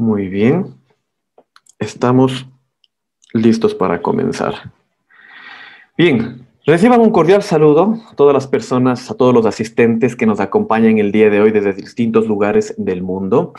Muy bien. Estamos listos para comenzar. Bien, reciban un cordial saludo a todas las personas, a todos los asistentes que nos acompañan el día de hoy desde distintos lugares del mundo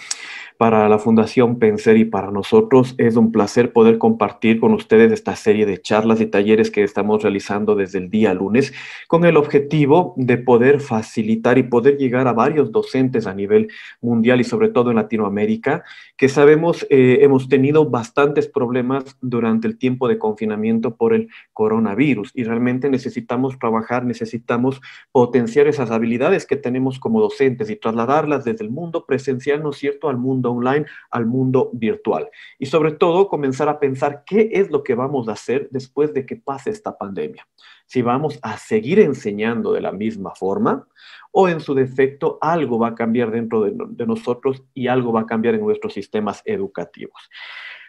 para la Fundación Penser y para nosotros es un placer poder compartir con ustedes esta serie de charlas y talleres que estamos realizando desde el día lunes con el objetivo de poder facilitar y poder llegar a varios docentes a nivel mundial y sobre todo en Latinoamérica, que sabemos eh, hemos tenido bastantes problemas durante el tiempo de confinamiento por el coronavirus y realmente necesitamos trabajar, necesitamos potenciar esas habilidades que tenemos como docentes y trasladarlas desde el mundo presencial, ¿no es cierto?, al mundo online al mundo virtual. Y sobre todo, comenzar a pensar qué es lo que vamos a hacer después de que pase esta pandemia. Si vamos a seguir enseñando de la misma forma o en su defecto algo va a cambiar dentro de nosotros y algo va a cambiar en nuestros sistemas educativos.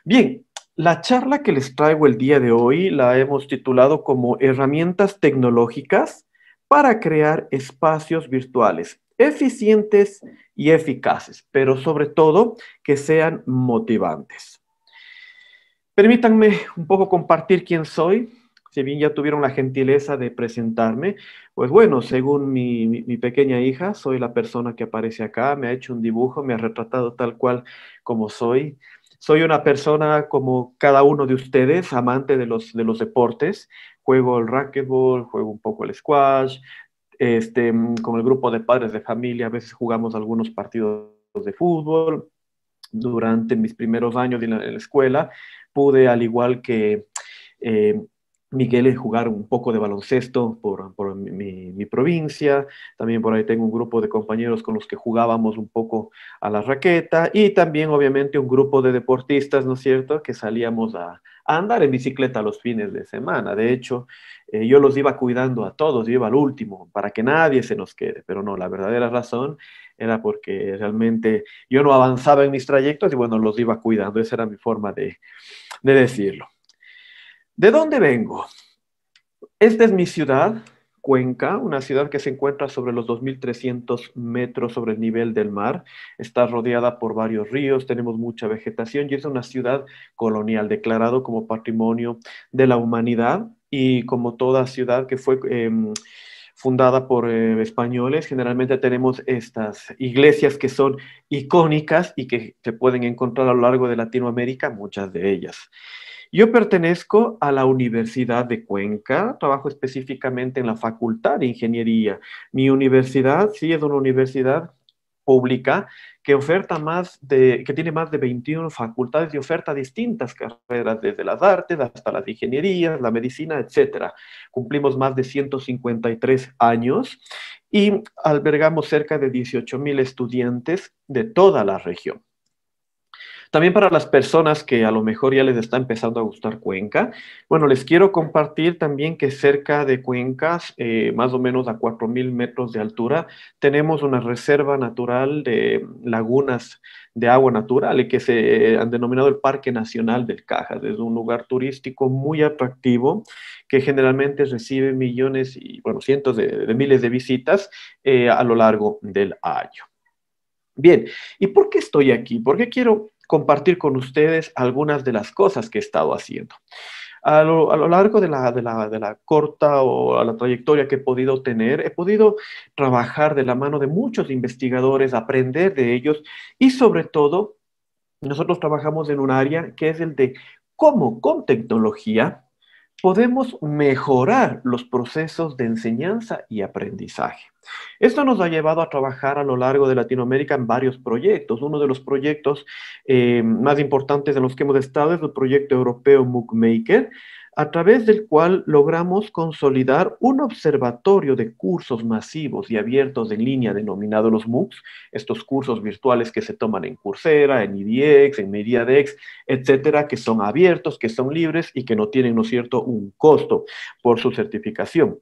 Bien, la charla que les traigo el día de hoy la hemos titulado como Herramientas tecnológicas para crear espacios virtuales eficientes y eficaces, pero sobre todo que sean motivantes. Permítanme un poco compartir quién soy, si bien ya tuvieron la gentileza de presentarme, pues bueno, según mi, pequeña hija, soy la persona que aparece acá, me ha hecho un dibujo, me ha retratado tal cual como soy. Soy una persona como cada uno de ustedes, amante de los, de los deportes. Juego el racquetball, juego un poco el squash, este, con el grupo de padres de familia, a veces jugamos algunos partidos de fútbol. Durante mis primeros años en la, escuela, pude, al igual que eh, Miguel, jugar un poco de baloncesto por, mi, mi, provincia. También por ahí tengo un grupo de compañeros con los que jugábamos un poco a la raqueta. Y también, obviamente, un grupo de deportistas, ¿no es cierto?, que salíamos a, a andar en bicicleta los fines de semana. De hecho, eh, yo los iba cuidando a todos, yo iba al último, para que nadie se nos quede. Pero no, la verdadera razón era porque realmente yo no avanzaba en mis trayectos y bueno, los iba cuidando. Esa era mi forma de decirlo. ¿De dónde vengo? Esta es mi ciudad, Cuenca, una ciudad que se encuentra sobre los 2.300 metros sobre el nivel del mar. Está rodeada por varios ríos, tenemos mucha vegetación y es una ciudad colonial declarado como patrimonio de la humanidad y como toda ciudad que fue... Em, fundada por eh, españoles, generalmente tenemos estas iglesias que son icónicas y que se pueden encontrar a lo largo de Latinoamérica, muchas de ellas. Yo pertenezco a la Universidad de Cuenca, trabajo específicamente en la Facultad de Ingeniería. Mi universidad sí es una universidad pública que oferta más de, que tiene más de 21 facultades y oferta distintas carreras, desde las artes hasta las ingenierías, la medicina, etc. Cumplimos más de 153 años y albergamos cerca de 18.000 estudiantes de toda la región. También para las personas que a lo mejor ya les está empezando a gustar Cuenca, bueno, les quiero compartir también que cerca de Cuencas, eh, más o menos a 4.000 metros de altura, tenemos una reserva natural de lagunas de agua natural que se han denominado el Parque Nacional del Cajas. Es un lugar turístico muy atractivo que generalmente recibe millones y, bueno, cientos de, miles de visitas eh, a lo largo del año. Bien, ¿y por qué estoy aquí? ¿Por qué quiero compartir con ustedes algunas de las cosas que he estado haciendo. A lo, largo de la, de, la, de la, corta o a la trayectoria que he podido tener, he podido trabajar de la mano de muchos investigadores, aprender de ellos y sobre todo, nosotros trabajamos en un área que es el de cómo con tecnología podemos mejorar los procesos de enseñanza y aprendizaje. Esto nos ha llevado a trabajar a lo largo de Latinoamérica en varios proyectos. Uno de los proyectos eh, más importantes en los que hemos estado es el proyecto europeo MOOC Maker, a través del cual logramos consolidar un observatorio de cursos masivos y abiertos en línea denominados los MOOCs, estos cursos virtuales que se toman en Coursera, en IDX, e en Mediadex, etcétera, que son abiertos, que son libres y que no tienen, ¿no es cierto?, un costo por su certificación.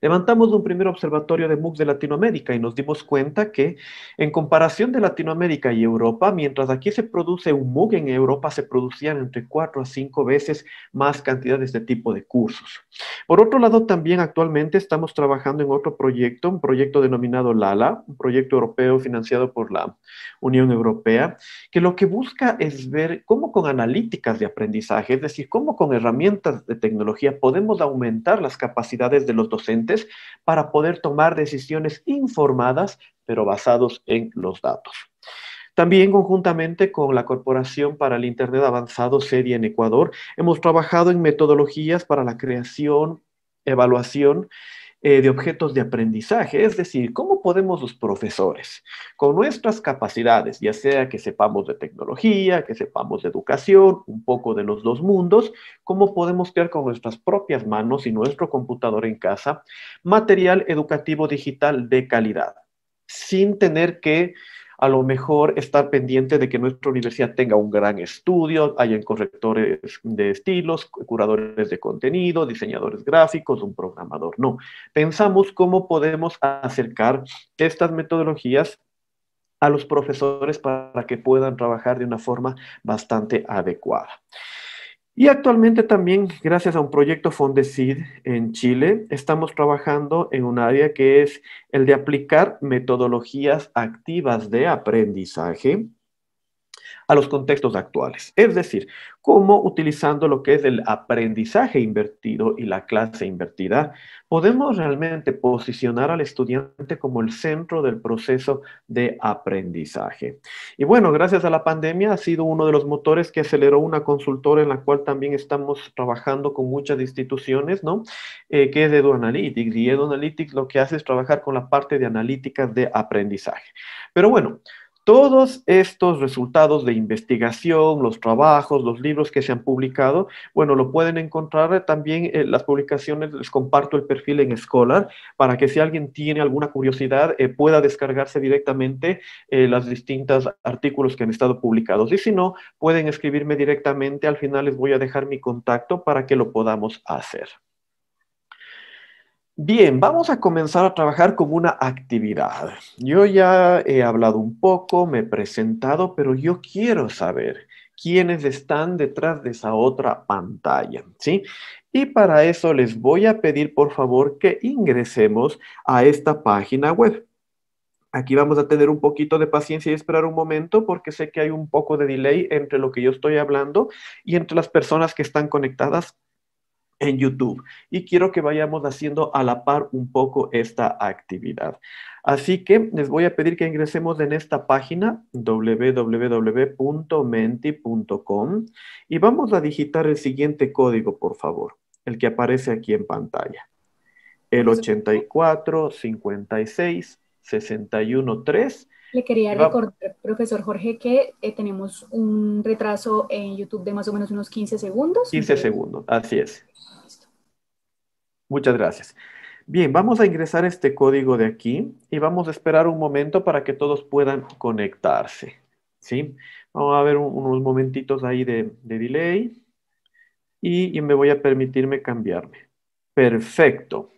Levantamos un primer observatorio de MOOCs de Latinoamérica y nos dimos cuenta que en comparación de Latinoamérica y Europa, mientras aquí se produce un MOOC, en Europa se producían entre cuatro a cinco veces más cantidades de este tipo de cursos. Por otro lado, también actualmente estamos trabajando en otro proyecto, un proyecto denominado LALA, un proyecto europeo financiado por la Unión Europea, que lo que busca es ver cómo con analíticas de aprendizaje, es decir, cómo con herramientas de tecnología podemos aumentar las capacidades de los docentes para poder tomar decisiones informadas, pero basados en los datos. También conjuntamente con la Corporación para el Internet Avanzado Serie en Ecuador, hemos trabajado en metodologías para la creación, evaluación eh, de objetos de aprendizaje, es decir, cómo podemos los profesores, con nuestras capacidades, ya sea que sepamos de tecnología, que sepamos de educación, un poco de los dos mundos, cómo podemos crear con nuestras propias manos y nuestro computador en casa material educativo digital de calidad, sin tener que a lo mejor estar pendiente de que nuestra universidad tenga un gran estudio, hayan correctores de estilos, curadores de contenido, diseñadores gráficos, un programador. No, pensamos cómo podemos acercar estas metodologías a los profesores para que puedan trabajar de una forma bastante adecuada. Y actualmente también, gracias a un proyecto Fondesid en Chile, estamos trabajando en un área que es el de aplicar metodologías activas de aprendizaje a los contextos actuales. Es decir, cómo utilizando lo que es el aprendizaje invertido y la clase invertida, podemos realmente posicionar al estudiante como el centro del proceso de aprendizaje. Y bueno, gracias a la pandemia ha sido uno de los motores que aceleró una consultora en la cual también estamos trabajando con muchas instituciones, ¿no? Eh, que es Edu Analytics. Y Edu Analytics lo que hace es trabajar con la parte de analíticas de aprendizaje. Pero bueno, todos estos resultados de investigación, los trabajos, los libros que se han publicado, bueno, lo pueden encontrar eh, también en eh, las publicaciones, les comparto el perfil en Scholar para que si alguien tiene alguna curiosidad eh, pueda descargarse directamente los las distintas artículos que han estado publicados. Y si no, pueden escribirme directamente, al final les voy a dejar mi contacto para que lo podamos hacer. Bien, vamos a comenzar a trabajar como una actividad. Yo ya he hablado un poco, me he presentado, pero yo quiero saber quiénes están detrás de esa otra pantalla, ¿sí? Y para eso les voy a pedir, por favor, que ingresemos a esta página web. Aquí vamos a tener un poquito de paciencia y esperar un momento porque sé que hay un poco de delay entre lo que yo estoy hablando y entre las personas que están conectadas en YouTube. Y quiero que vayamos haciendo a la par un poco esta actividad. Así que les voy a pedir que ingresemos en esta página www.menti.com y vamos a digitar el siguiente código, por favor, el que aparece aquí en pantalla. El 84 56 61 3 le quería recordar, profesor Jorge, que eh, tenemos un retraso en YouTube de más o menos unos 15 segundos. 15 segundos, así es. Muchas gracias. Bien, vamos a ingresar este código de aquí y vamos a esperar un momento para que todos puedan conectarse. ¿sí? Vamos a ver unos momentitos ahí de, delay y, y me voy a permitirme cambiarme. Perfecto.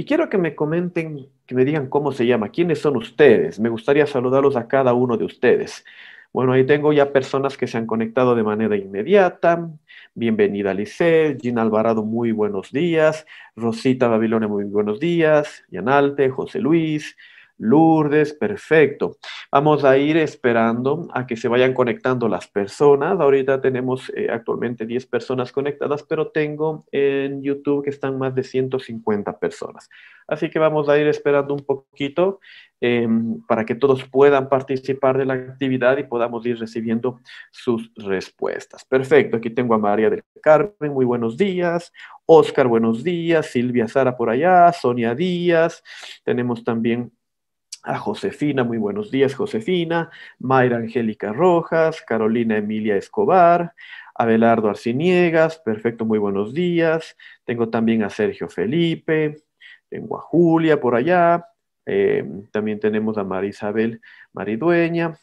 Y quiero que me comenten, que me digan cómo se llama, quiénes son ustedes. Me gustaría saludarlos a cada uno de ustedes. Bueno, ahí tengo ya personas que se han conectado de manera inmediata. Bienvenida Lisset, Gina Alvarado, muy buenos días. Rosita Babilonia, muy buenos días. Yanalte, José Luis, Lourdes, perfecto. Vamos a ir esperando a que se vayan conectando las personas. Ahorita tenemos eh, actualmente 10 personas conectadas, pero tengo en YouTube que están más de 150 personas. Así que vamos a ir esperando un poquito em, para que todos puedan participar de la actividad y podamos ir recibiendo sus respuestas. Perfecto, aquí tengo a María del Carmen, muy buenos días. Oscar, buenos días. Silvia Sara por allá, Sonia Díaz. Tenemos también a Josefina, muy buenos días Josefina, Mayra Angélica Rojas, Carolina Emilia Escobar, Abelardo Arciniegas, perfecto, muy buenos días. Tengo también a Sergio Felipe, tengo a Julia por allá, eh, también tenemos a María Isabel Maridueña,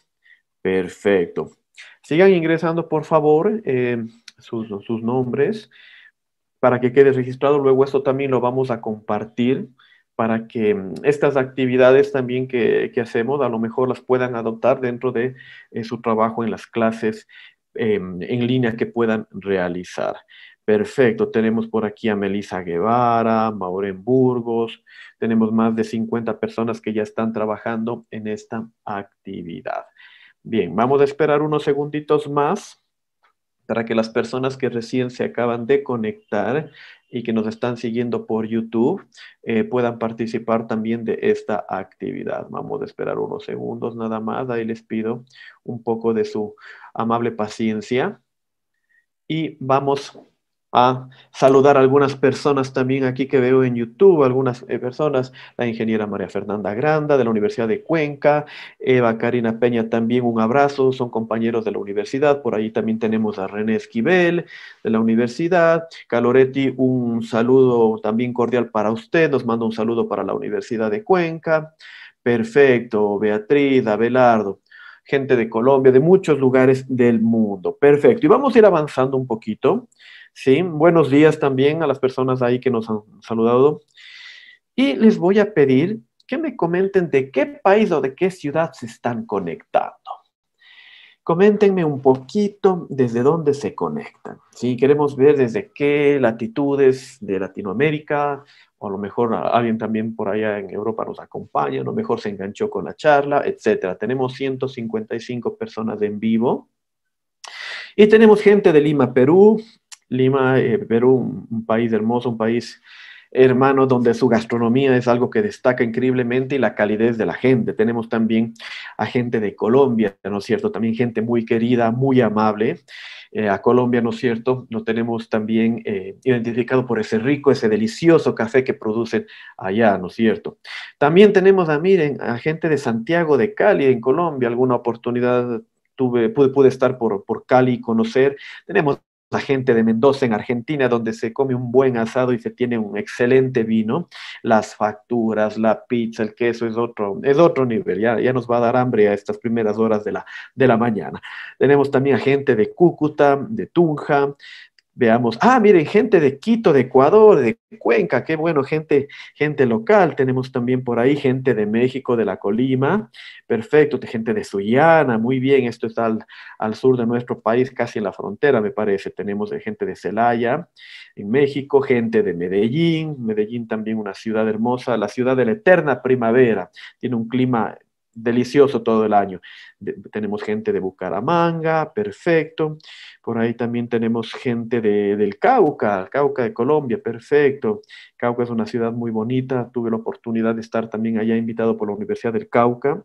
perfecto. Sigan ingresando, por favor, eh, sus, sus nombres para que quede registrado. Luego esto también lo vamos a compartir para que mm, estas actividades también que, hacemos a lo mejor las puedan adoptar dentro de eh, su trabajo en las clases em, en línea que puedan realizar. Perfecto, tenemos por aquí a Melissa Guevara, Maureen Burgos, tenemos más de 50 personas que ya están trabajando en esta actividad. Bien, vamos a esperar unos segunditos más para que las personas que recién se acaban de conectar y que nos están siguiendo por YouTube eh, puedan participar también de esta actividad. Vamos a esperar unos segundos nada más. Ahí les pido un poco de su amable paciencia. Y vamos a saludar a algunas personas también aquí que veo en YouTube, algunas eh, personas, la ingeniera María Fernanda Granda de la Universidad de Cuenca, Eva Karina Peña también un abrazo, son compañeros de la universidad, por ahí también tenemos a René Esquivel de la universidad, Caloretti un saludo también cordial para usted, nos manda un saludo para la Universidad de Cuenca, perfecto, Beatriz, Abelardo gente de Colombia, de muchos lugares del mundo. Perfecto. Y vamos a ir avanzando un poquito Sí, buenos días también a las personas ahí que nos han saludado. Y les voy a pedir que me comenten de qué país o de qué ciudad se están conectando. Coméntenme un poquito desde dónde se conectan. Si queremos ver desde qué latitudes de Latinoamérica, o a lo mejor alguien también por allá en Europa nos acompaña, a lo mejor se enganchó con la charla, etc. Tenemos 155 personas en vivo. Y tenemos gente de Lima, Perú, Lima, eh, Perú, un, país hermoso, un país hermano donde su gastronomía es algo que destaca increíblemente y la calidez de la gente. Tenemos también a gente de Colombia, ¿no es cierto? También gente muy querida, muy amable. Eh, a Colombia, ¿no es cierto? Lo tenemos también eh, identificado por ese rico, ese delicioso café que producen allá, ¿no es cierto? También tenemos a, miren, a gente de Santiago de Cali, en Colombia, alguna oportunidad tuve, pude, estar por, por Cali y conocer. Tenemos gente de Mendoza en Argentina, donde se come un buen asado y se tiene un excelente vino, las facturas, la pizza, el queso, es otro, es otro nivel, ya, ya nos va a dar hambre a estas primeras horas de la, de la mañana. Tenemos también a gente de Cúcuta, de Tunja, veamos, ah, miren, gente de Quito, de Ecuador, de Cuenca, qué bueno, gente, gente local, tenemos también por ahí gente de México, de la Colima, perfecto, gente de Sullana, muy bien, esto está al, al sur de nuestro país, casi en la frontera, me parece, tenemos gente de Celaya, en México, gente de Medellín, Medellín también una ciudad hermosa, la ciudad de la eterna primavera, tiene un clima delicioso todo el año. tenemos gente de Bucaramanga, perfecto. Por ahí también tenemos gente del Cauca, Cauca de Colombia, perfecto. Cauca es una ciudad muy bonita. Tuve la oportunidad de estar también allá invitado por la Universidad del Cauca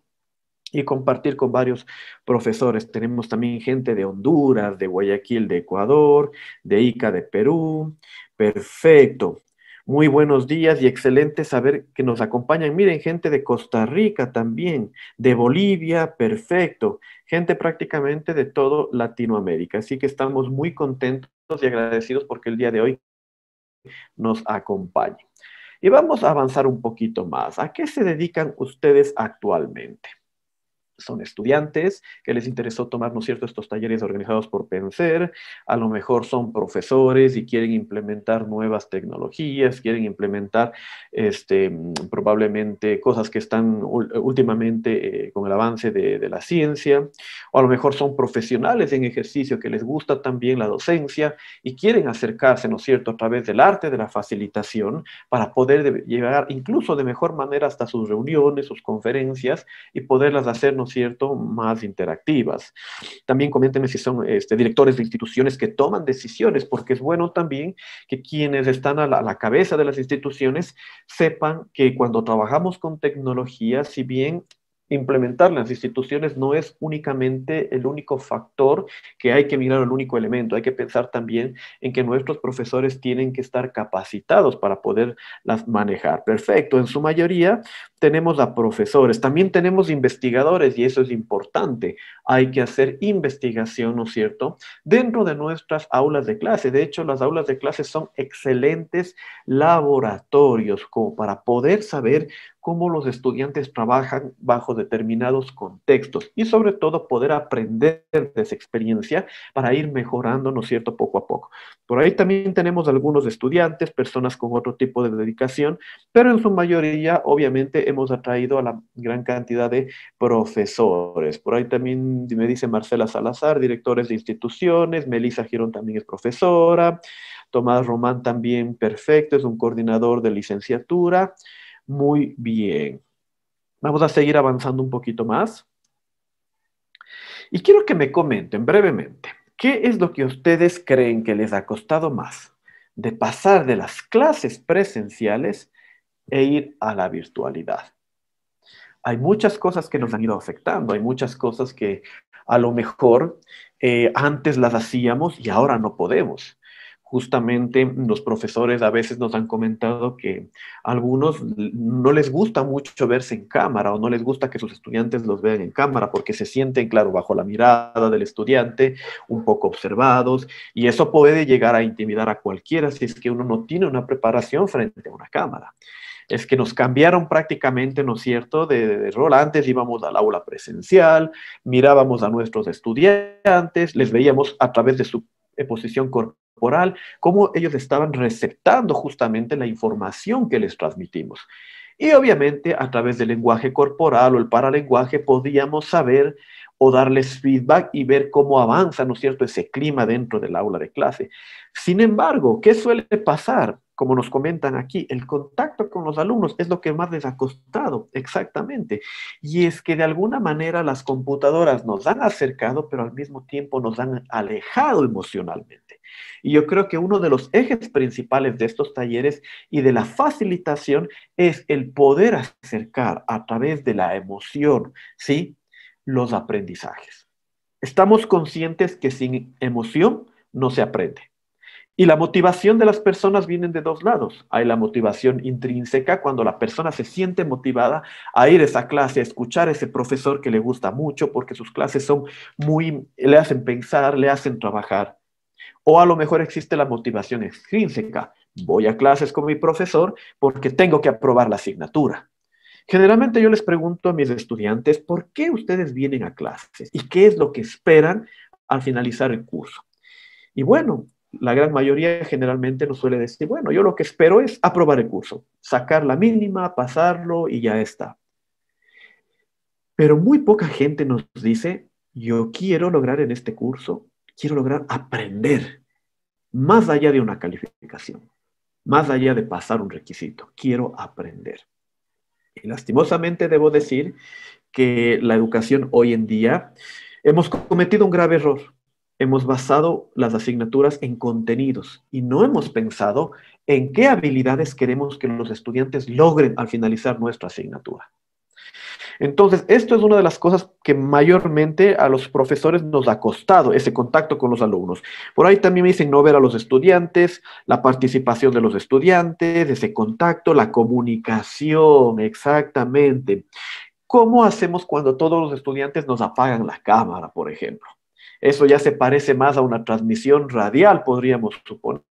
y compartir con varios profesores. Tenemos también gente de Honduras, de Guayaquil, de Ecuador, de Ica, de Perú. Perfecto. Muy buenos días y excelente saber que nos acompañan. Miren, gente de Costa Rica también, de Bolivia, perfecto. Gente prácticamente de todo Latinoamérica. Así que estamos muy contentos y agradecidos porque el día de hoy nos acompañe. Y vamos a avanzar un poquito más. ¿A qué se dedican ustedes actualmente? son estudiantes que les interesó tomar, ¿no cierto?, estos talleres organizados por Penser, a lo mejor son profesores y quieren implementar nuevas tecnologías, quieren implementar este, probablemente cosas que están últimamente eh, con el avance de, la ciencia, o a lo mejor son profesionales en ejercicio que les gusta también la docencia y quieren acercarse, ¿no es cierto?, a través del arte de la facilitación para poder llegar incluso de mejor manera hasta sus reuniones, sus conferencias y poderlas hacernos cierto?, más interactivas. También coméntenme si son este, directores de instituciones que toman decisiones, porque es bueno también que quienes están a la cabeza de las instituciones sepan que cuando trabajamos con tecnología, si bien implementar las instituciones no es únicamente el único factor que hay que mirar, el único elemento. Hay que pensar también en que nuestros profesores tienen que estar capacitados para poderlas manejar. Perfecto, en su mayoría tenemos a profesores, también tenemos investigadores y eso es importante hay que hacer investigación, ¿no es cierto? Dentro de nuestras aulas de clase. De hecho, las aulas de clase son excelentes laboratorios como para poder saber cómo los estudiantes trabajan bajo determinados contextos y sobre todo poder aprender de esa experiencia para ir mejorando, ¿no es cierto?, poco a poco. Por ahí también tenemos algunos estudiantes, personas con otro tipo de dedicación, pero en su mayoría, obviamente, hemos atraído a la gran cantidad de profesores. Por ahí también me dice Marcela Salazar, directores de instituciones, Melissa Girón también es profesora, Tomás Román también perfecto, es un coordinador de licenciatura. Muy bien. Vamos a seguir avanzando un poquito más. Y quiero que me comenten brevemente, ¿qué es lo que ustedes creen que les ha costado más de pasar de las clases presenciales e ir a la virtualidad? hay muchas cosas que nos han ido afectando, hay muchas cosas que a lo mejor eh, antes las hacíamos y ahora no podemos. Justamente los profesores a veces nos han comentado que a algunos no les gusta mucho verse en cámara o no les gusta que sus estudiantes los vean en cámara porque se sienten, claro, bajo la mirada del estudiante, un poco observados y eso puede llegar a intimidar a cualquiera si es que uno no tiene una preparación frente a una cámara es que nos cambiaron prácticamente, ¿no es cierto?, de, rol. Antes íbamos al aula presencial, mirábamos a nuestros estudiantes, les veíamos a través de su posición corporal, cómo ellos estaban receptando justamente la información que les transmitimos. Y obviamente a través del lenguaje corporal o el paralenguaje podíamos saber o darles feedback y ver cómo avanza, ¿no es cierto?, ese clima dentro del aula de clase. Sin embargo, ¿qué suele pasar? como nos comentan aquí, el contacto con los alumnos es lo que más les ha costado, exactamente. Y es que de alguna manera las computadoras nos han acercado, pero al mismo tiempo nos han alejado emocionalmente. Y yo creo que uno de los ejes principales de estos talleres y de la facilitación es el poder acercar a través de la emoción, ¿sí? Los aprendizajes. Estamos conscientes que sin emoción no se aprende. Y la motivación de las personas viene de dos lados. Hay la motivación intrínseca, cuando la persona se siente motivada a ir a esa clase, a escuchar a ese profesor que le gusta mucho, porque sus clases son muy, le hacen pensar, le hacen trabajar. O a lo mejor existe la motivación extrínseca. Voy a clases con mi profesor porque tengo que aprobar la asignatura. Generalmente yo les pregunto a mis estudiantes, ¿por qué ustedes vienen a clases? ¿Y qué es lo que esperan al finalizar el curso? Y bueno, la gran mayoría generalmente nos suele decir, bueno, yo lo que espero es aprobar el curso, sacar la mínima, pasarlo y ya está. Pero muy poca gente nos dice, yo quiero lograr en este curso, quiero lograr aprender más allá de una calificación, más allá de pasar un requisito, quiero aprender. Y lastimosamente debo decir que la educación hoy en día hemos cometido un grave error hemos basado las asignaturas en contenidos y no hemos pensado en qué habilidades queremos que los estudiantes logren al finalizar nuestra asignatura. Entonces, esto es una de las cosas que mayormente a los profesores nos ha costado, ese contacto con los alumnos. Por ahí también me dicen no ver a los estudiantes, la participación de los estudiantes, ese contacto, la comunicación, exactamente. ¿Cómo hacemos cuando todos los estudiantes nos apagan la cámara, por ejemplo? Eso ya se parece más a una transmisión radial, podríamos suponer.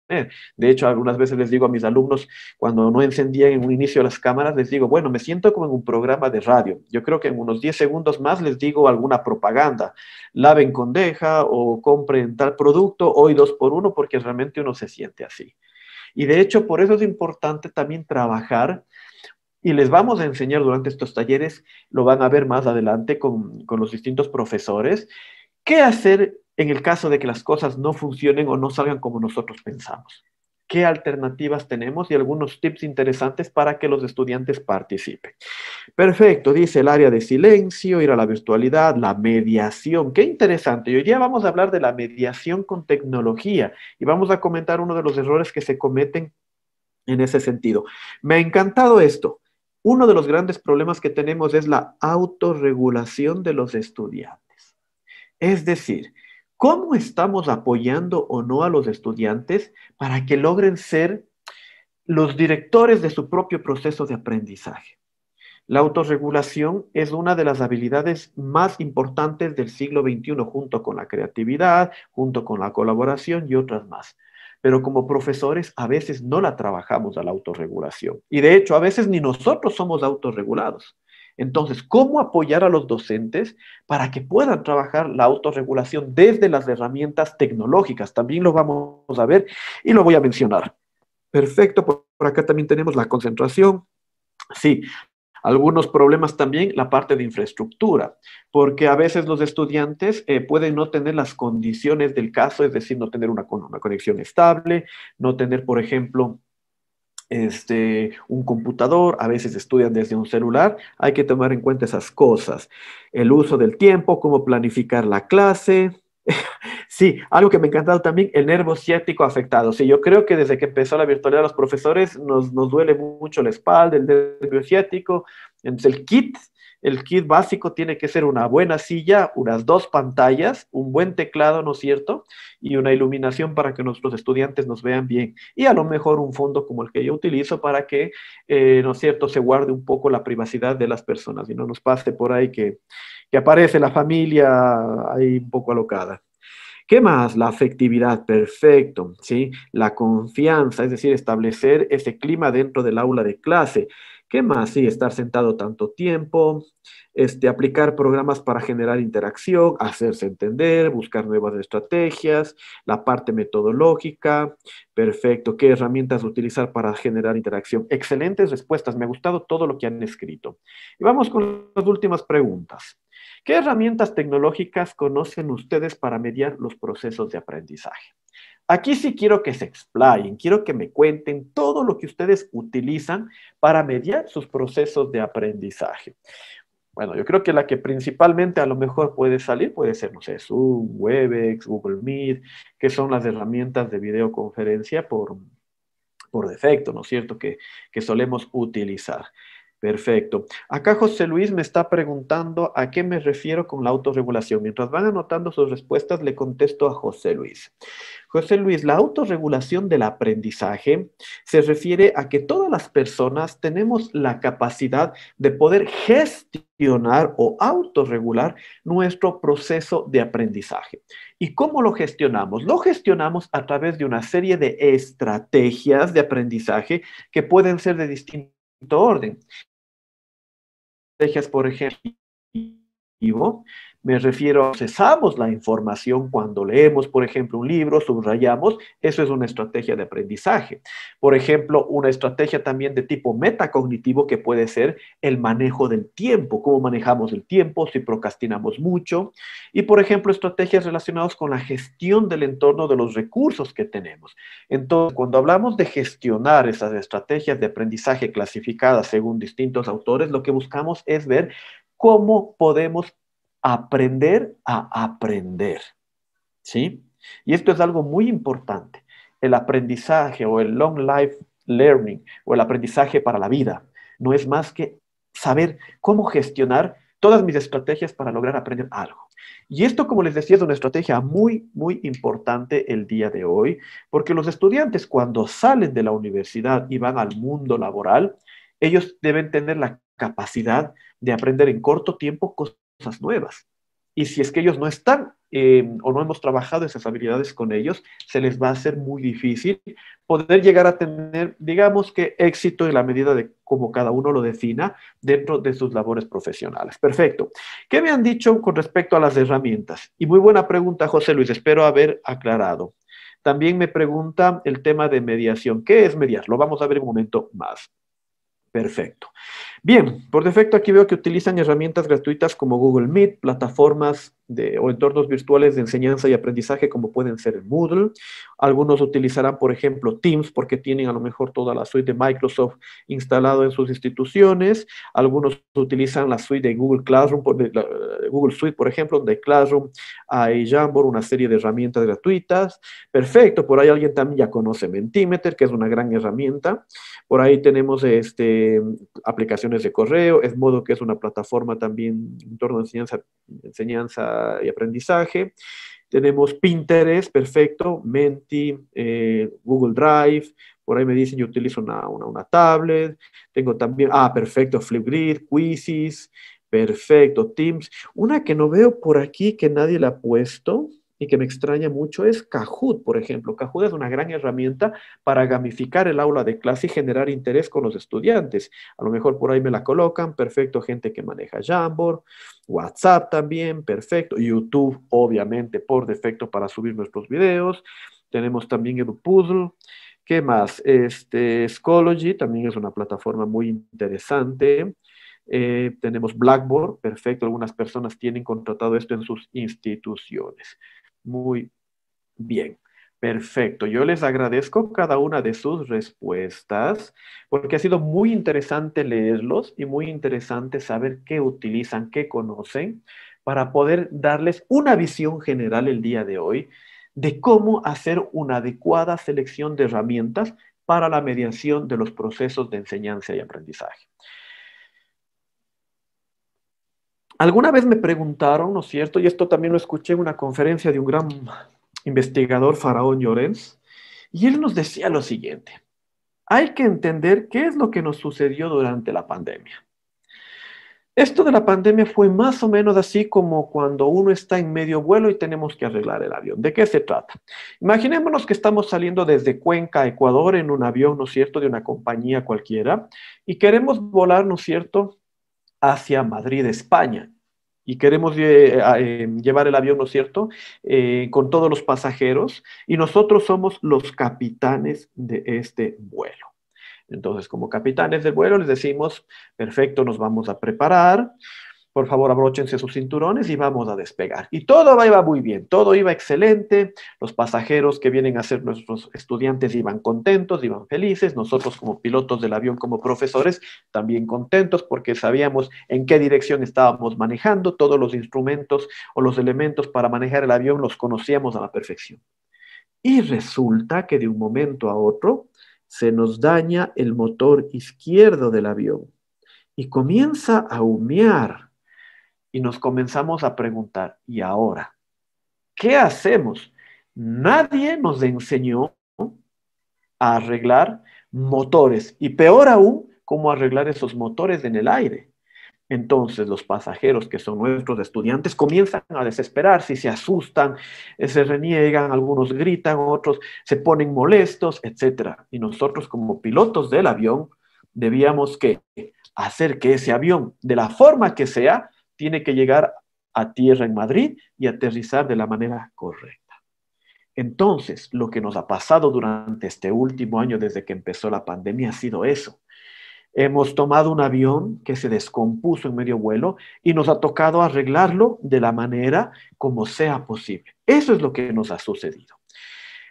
De hecho, algunas veces les digo a mis alumnos, cuando no encendían en un inicio las cámaras, les digo, bueno, me siento como en un programa de radio. Yo creo que en unos 10 segundos más les digo alguna propaganda. Laven con deja o compren tal producto, hoy dos por uno, porque realmente uno se siente así. Y de hecho, por eso es importante también trabajar y les vamos a enseñar durante estos talleres, lo van a ver más adelante con, con los distintos profesores, ¿Qué hacer en el caso de que las cosas no funcionen o no salgan como nosotros pensamos? ¿Qué alternativas tenemos y algunos tips interesantes para que los estudiantes participen? Perfecto, dice el área de silencio, ir a la virtualidad, la mediación. Qué interesante. Y hoy día vamos a hablar de la mediación con tecnología y vamos a comentar uno de los errores que se cometen en ese sentido. Me ha encantado esto. Uno de los grandes problemas que tenemos es la autorregulación de los estudiantes. Es decir, ¿cómo estamos apoyando o no a los estudiantes para que logren ser los directores de su propio proceso de aprendizaje? La autorregulación es una de las habilidades más importantes del siglo XXI, junto con la creatividad, junto con la colaboración y otras más. Pero como profesores a veces no la trabajamos a la autorregulación. Y de hecho, a veces ni nosotros somos autorregulados. Entonces, ¿cómo apoyar a los docentes para que puedan trabajar la autorregulación desde las herramientas tecnológicas? También lo vamos a ver y lo voy a mencionar. Perfecto, por acá también tenemos la concentración. Sí, algunos problemas también la parte de infraestructura, porque a veces los estudiantes eh, pueden no tener las condiciones del caso, es decir, no tener una, una conexión estable, no tener, por ejemplo, este, un computador, a veces estudian desde un celular, hay que tomar en cuenta esas cosas. El uso del tiempo, cómo planificar la clase. sí, algo que me ha encantado también, el nervio ciático afectado. Sí, yo creo que desde que empezó la virtualidad los profesores nos, nos duele mucho la espalda, el nervio ciático. Entonces el kit el kit básico tiene que ser una buena silla, unas dos pantallas, un buen teclado, ¿no es cierto? Y una iluminación para que nuestros estudiantes nos vean bien. Y a lo mejor un fondo como el que yo utilizo para que, eh, ¿no es cierto?, se guarde un poco la privacidad de las personas y no nos pase por ahí que, aparece la familia ahí un poco alocada. ¿Qué más? La afectividad, perfecto, ¿sí? La confianza, es decir, establecer ese clima dentro del aula de clase. ¿Qué más? Sí, estar sentado tanto tiempo, este, aplicar programas para generar interacción, hacerse entender, buscar nuevas estrategias, la parte metodológica, perfecto, qué herramientas utilizar para generar interacción. Excelentes respuestas, me ha gustado todo lo que han escrito. Y vamos con las últimas preguntas. ¿Qué herramientas tecnológicas conocen ustedes para mediar los procesos de aprendizaje? Aquí sí quiero que se explayen, quiero que me cuenten todo lo que ustedes utilizan para mediar sus procesos de aprendizaje. Bueno, yo creo que la que principalmente a lo mejor puede salir puede ser, no sé, Zoom, Webex, Google Meet, que son las herramientas de videoconferencia por, defecto, ¿no es cierto?, que solemos utilizar. Perfecto. Acá José Luis me está preguntando a qué me refiero con la autorregulación. Mientras van anotando sus respuestas, le contesto a José Luis. José Luis, la autorregulación del aprendizaje se refiere a que todas las personas tenemos la capacidad de poder gestionar o autorregular nuestro proceso de aprendizaje. ¿Y cómo lo gestionamos? Lo gestionamos a través de una serie de estrategias de aprendizaje que pueden ser de distinto orden estrategias, por ejemplo, me refiero a procesamos la información cuando leemos, por ejemplo, un libro, subrayamos, eso es una estrategia de aprendizaje. Por ejemplo, una estrategia también de tipo metacognitivo que puede ser el manejo del tiempo, cómo manejamos el tiempo, si procrastinamos mucho, y por ejemplo, estrategias relacionadas con la gestión del entorno de los recursos que tenemos. Entonces, cuando hablamos de gestionar esas estrategias de aprendizaje clasificadas según distintos autores, lo que buscamos es ver cómo podemos aprender a aprender. ¿Sí? Y esto es algo muy importante. El aprendizaje o el long life learning o el aprendizaje para la vida no es más que saber cómo gestionar todas mis estrategias para lograr aprender algo. Y esto, como les decía, es una estrategia muy, muy importante el día de hoy, porque los estudiantes cuando salen de la universidad y van al mundo laboral, ellos deben tener la capacidad de aprender en corto tiempo cosas nuevas. Y si es que ellos no están eh, o no hemos trabajado esas habilidades con ellos, se les va a hacer muy difícil poder llegar a tener, digamos que, éxito en la medida de cómo cada uno lo defina dentro de sus labores profesionales. Perfecto. ¿Qué me han dicho con respecto a las herramientas? Y muy buena pregunta, José Luis, espero haber aclarado. También me pregunta el tema de mediación. ¿Qué es mediar? Lo vamos a ver en un momento más. Perfecto. Bien, por defecto aquí veo que utilizan herramientas gratuitas como Google Meet, plataformas de, o entornos virtuales de enseñanza y aprendizaje como pueden ser el Moodle. Algunos utilizarán, por ejemplo, Teams porque tienen a lo mejor toda la suite de Microsoft instalado en sus instituciones. Algunos utilizan la suite de Google Classroom, por, Google Suite, por ejemplo, de Classroom hay Jamboard, una serie de herramientas gratuitas. Perfecto, por ahí alguien también ya conoce Mentimeter, que es una gran herramienta. Por ahí tenemos este, aplicaciones de correo, es modo que es una plataforma también en torno a enseñanza, enseñanza y aprendizaje. Tenemos Pinterest, perfecto, Menti, eh, Google Drive, por ahí me dicen yo utilizo una, tablet, tengo también, ah, perfecto, Flipgrid, Quizzes, perfecto, Teams. Una que no veo por aquí que nadie la ha puesto, y que me extraña mucho es Kahoot, por ejemplo. Kahoot es una gran herramienta para gamificar el aula de clase y generar interés con los estudiantes. A lo mejor por ahí me la colocan, perfecto, gente que maneja Jamboard, WhatsApp también, perfecto, YouTube, obviamente, por defecto para subir nuestros videos. Tenemos también EduPuzzle. ¿Qué más? Este, también es una plataforma muy interesante. Eh, tenemos Blackboard, perfecto, algunas personas tienen contratado esto en sus instituciones. Muy bien. Perfecto. Yo les agradezco cada una de sus respuestas porque ha sido muy interesante leerlos y muy interesante saber qué utilizan, qué conocen, para poder darles una visión general el día de hoy de cómo hacer una adecuada selección de herramientas para la mediación de los procesos de enseñanza y aprendizaje. Alguna vez me preguntaron, ¿no es cierto? Y esto también lo escuché en una conferencia de un gran investigador, Faraón Llorens, y él nos decía lo siguiente, hay que entender qué es lo que nos sucedió durante la pandemia. Esto de la pandemia fue más o menos así como cuando uno está en medio vuelo y tenemos que arreglar el avión. ¿De qué se trata? Imaginémonos que estamos saliendo desde Cuenca, Ecuador, en un avión, ¿no es cierto?, de una compañía cualquiera, y queremos volar, ¿no es cierto?, hacia Madrid, España. Y queremos eh, llevar el avión, ¿no es cierto?, eh, con todos los pasajeros y nosotros somos los capitanes de este vuelo. Entonces, como capitanes del vuelo, les decimos, perfecto, nos vamos a preparar, por favor, abróchense sus cinturones y vamos a despegar. Y todo iba muy bien, todo iba excelente. Los pasajeros que vienen a ser nuestros estudiantes iban contentos, iban felices. Nosotros como pilotos del avión, como profesores, también contentos porque sabíamos en qué dirección estábamos manejando. Todos los instrumentos o los elementos para manejar el avión los conocíamos a la perfección. Y resulta que de un momento a otro se nos daña el motor izquierdo del avión y comienza a humear y nos comenzamos a preguntar, ¿y ahora? ¿Qué hacemos? Nadie nos enseñó a arreglar motores y peor aún, cómo arreglar esos motores en el aire. Entonces los pasajeros que son nuestros estudiantes comienzan a desesperarse, se asustan, eh, se reniegan, algunos gritan, otros se ponen molestos, etc. Y nosotros como pilotos del avión debíamos que hacer que ese avión, de la forma que sea, tiene que llegar a tierra en Madrid y aterrizar de la manera correcta. Entonces, lo que nos ha pasado durante este último año desde que empezó la pandemia ha sido eso. Hemos tomado un avión que se descompuso en medio vuelo y nos ha tocado arreglarlo de la manera como sea posible. Eso es lo que nos ha sucedido.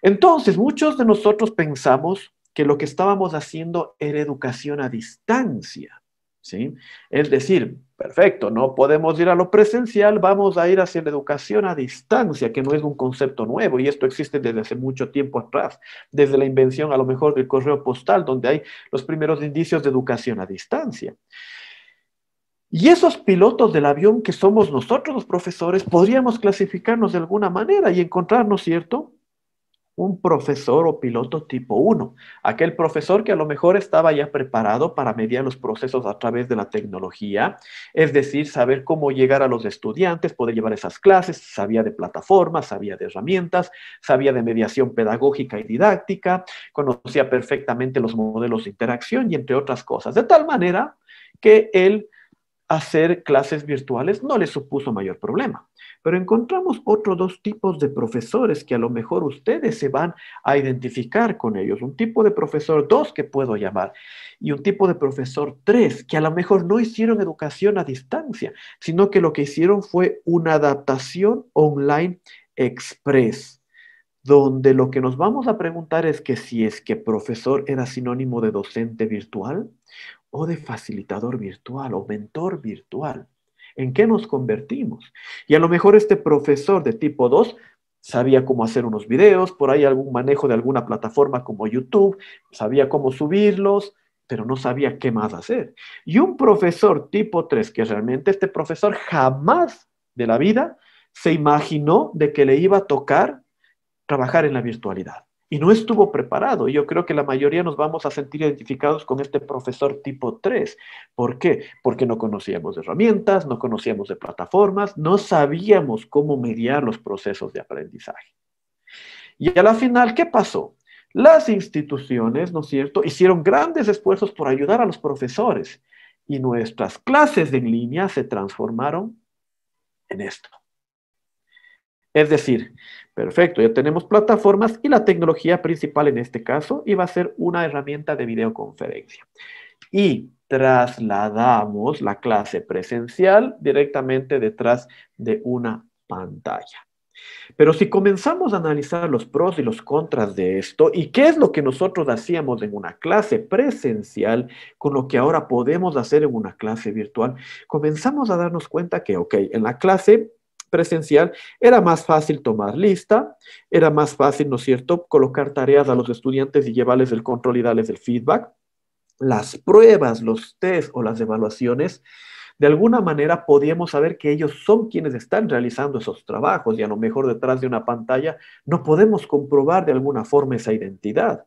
Entonces, muchos de nosotros pensamos que lo que estábamos haciendo era educación a distancia, ¿sí? Es decir, Perfecto, no podemos ir a lo presencial, vamos a ir hacia la educación a distancia, que no es un concepto nuevo y esto existe desde hace mucho tiempo atrás, desde la invención a lo mejor del correo postal, donde hay los primeros indicios de educación a distancia. Y esos pilotos del avión que somos nosotros los profesores, podríamos clasificarnos de alguna manera y encontrarnos, ¿cierto? un profesor o piloto tipo 1, aquel profesor que a lo mejor estaba ya preparado para mediar los procesos a través de la tecnología, es decir, saber cómo llegar a los estudiantes, poder llevar esas clases, sabía de plataformas, sabía de herramientas, sabía de mediación pedagógica y didáctica, conocía perfectamente los modelos de interacción y entre otras cosas, de tal manera que él hacer clases virtuales no les supuso mayor problema. Pero encontramos otros dos tipos de profesores que a lo mejor ustedes se van a identificar con ellos. Un tipo de profesor 2 que puedo llamar y un tipo de profesor 3 que a lo mejor no hicieron educación a distancia, sino que lo que hicieron fue una adaptación online express donde lo que nos vamos a preguntar es que si es que profesor era sinónimo de docente virtual, o de facilitador virtual o mentor virtual. ¿En qué nos convertimos? Y a lo mejor este profesor de tipo 2 sabía cómo hacer unos videos, por ahí algún manejo de alguna plataforma como YouTube, sabía cómo subirlos, pero no sabía qué más hacer. Y un profesor tipo 3, que realmente este profesor jamás de la vida se imaginó de que le iba a tocar trabajar en la virtualidad y no estuvo preparado. Y Yo creo que la mayoría nos vamos a sentir identificados con este profesor tipo 3. ¿Por qué? Porque no conocíamos de herramientas, no conocíamos de plataformas, no sabíamos cómo mediar los procesos de aprendizaje. Y a la final, ¿qué pasó? Las instituciones, ¿no es cierto?, hicieron grandes esfuerzos por ayudar a los profesores y nuestras clases en línea se transformaron en esto. Es decir, perfecto, ya tenemos plataformas y la tecnología principal en este caso iba a ser una herramienta de videoconferencia. Y trasladamos la clase presencial directamente detrás de una pantalla. Pero si comenzamos a analizar los pros y los contras de esto y qué es lo que nosotros hacíamos en una clase presencial con lo que ahora podemos hacer en una clase virtual, comenzamos a darnos cuenta que, ok, en la clase presencial, era más fácil tomar lista, era más fácil, ¿no es cierto?, colocar tareas a los estudiantes y llevarles el control y darles el feedback. Las pruebas, los test o las evaluaciones de alguna manera podíamos saber que ellos son quienes están realizando esos trabajos y a lo mejor detrás de una pantalla no podemos comprobar de alguna forma esa identidad.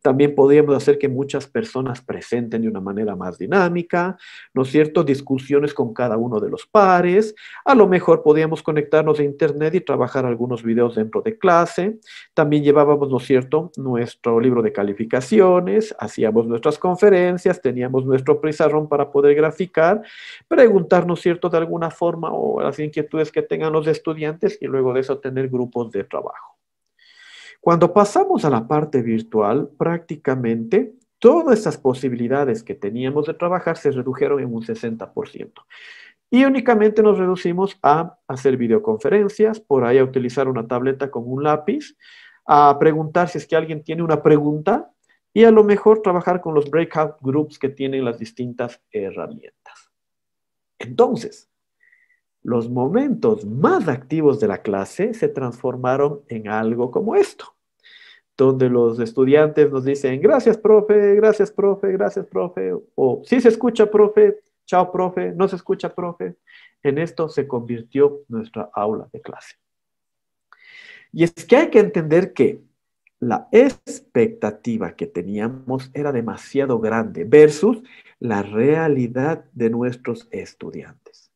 También podíamos hacer que muchas personas presenten de una manera más dinámica, ¿no es cierto? Discusiones con cada uno de los pares. A lo mejor podíamos conectarnos a Internet y trabajar algunos videos dentro de clase. También llevábamos, ¿no es cierto?, nuestro libro de calificaciones, hacíamos nuestras conferencias, teníamos nuestro pizarrón para poder graficar, preguntarnos, ¿cierto?, de alguna forma o las inquietudes que tengan los estudiantes y luego de eso tener grupos de trabajo. Cuando pasamos a la parte virtual, prácticamente todas esas posibilidades que teníamos de trabajar se redujeron en un 60%. Y únicamente nos reducimos a hacer videoconferencias, por ahí a utilizar una tableta con un lápiz, a preguntar si es que alguien tiene una pregunta y a lo mejor trabajar con los breakout groups que tienen las distintas herramientas. Entonces, los momentos más activos de la clase se transformaron en algo como esto, donde los estudiantes nos dicen, gracias, profe, gracias, profe, gracias, profe, o sí se escucha, profe, chao, profe, no se escucha, profe. En esto se convirtió nuestra aula de clase. Y es que hay que entender que la expectativa que teníamos era demasiado grande versus la realidad de nuestros estudiantes.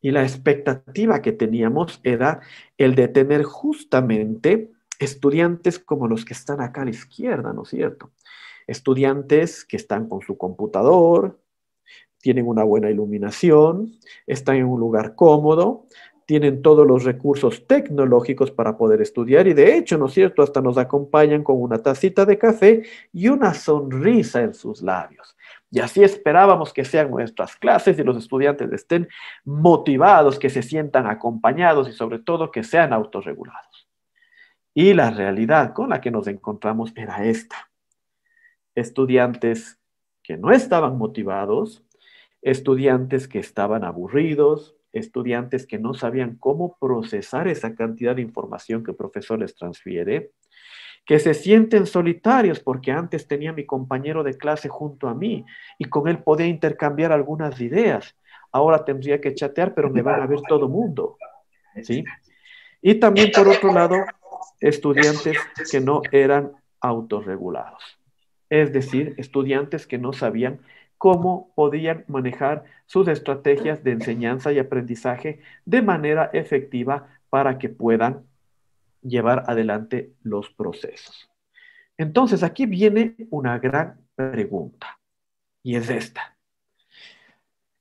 Y la expectativa que teníamos era el de tener justamente estudiantes como los que están acá a la izquierda, ¿no es cierto? Estudiantes que están con su computador, tienen una buena iluminación, están en un lugar cómodo, tienen todos los recursos tecnológicos para poder estudiar y de hecho, ¿no es cierto?, hasta nos acompañan con una tacita de café y una sonrisa en sus labios. Y así esperábamos que sean nuestras clases y los estudiantes estén motivados, que se sientan acompañados y sobre todo que sean autorregulados. Y la realidad con la que nos encontramos era esta. Estudiantes que no estaban motivados, estudiantes que estaban aburridos, estudiantes que no sabían cómo procesar esa cantidad de información que el profesor les transfiere, que se sienten solitarios porque antes tenía mi compañero de clase junto a mí y con él podía intercambiar algunas ideas. Ahora tendría que chatear, pero me van a ver todo mundo. ¿sí? Y también, por otro lado, estudiantes que no eran autorregulados. Es decir, estudiantes que no sabían cómo podían manejar sus estrategias de enseñanza y aprendizaje de manera efectiva para que puedan llevar adelante los procesos. Entonces, aquí viene una gran pregunta, y es esta.